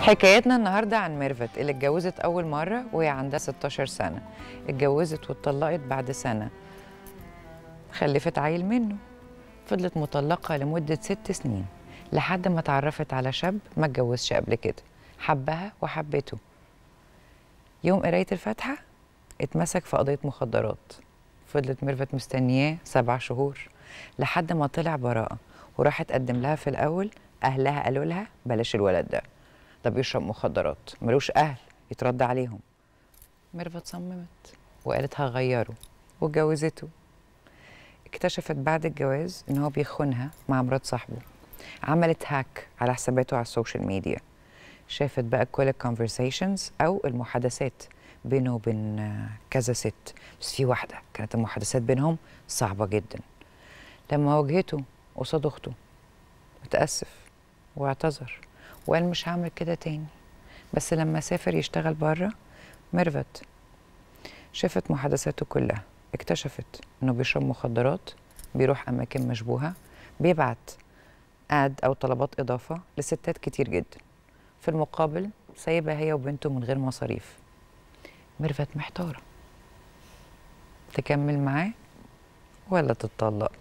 حكايتنا النهارده عن ميرفت اللي اتجوزت اول مره وهي عندها 16 سنه اتجوزت واتطلقت بعد سنه خلفت عيل منه فضلت مطلقه لمده ست سنين لحد ما اتعرفت على شاب ما اتجوزش قبل كده حبها وحبته يوم قرايه الفاتحه اتمسك في قضيه مخدرات فضلت ميرفت مستنياه سبع شهور لحد ما طلع براءه وراحت تقدم لها في الاول اهلها قالوا لها بلاش الولد ده ده بيشرب مخدرات ملوش اهل يترد عليهم ميرفت صممت وقالت هغيره واتجوزته اكتشفت بعد الجواز ان هو بيخونها مع مرات صاحبه عملت هاك على حساباته على السوشيال ميديا شافت بقى كل الكونفرسيشنز او المحادثات بينه وبين كذا ست بس في واحده كانت المحادثات بينهم صعبه جدا لما واجهته قصاد اخته اتاسف واعتذر وقال مش هعمل كده تاني بس لما سافر يشتغل بره ميرفت شافت محادثاته كلها اكتشفت انه بيشرب مخدرات بيروح اماكن مشبوهه بيبعت اد او طلبات اضافه لستات كتير جدا في المقابل سايبه هي وبنته من غير مصاريف ميرفت محتاره تكمل معاه ولا تتطلق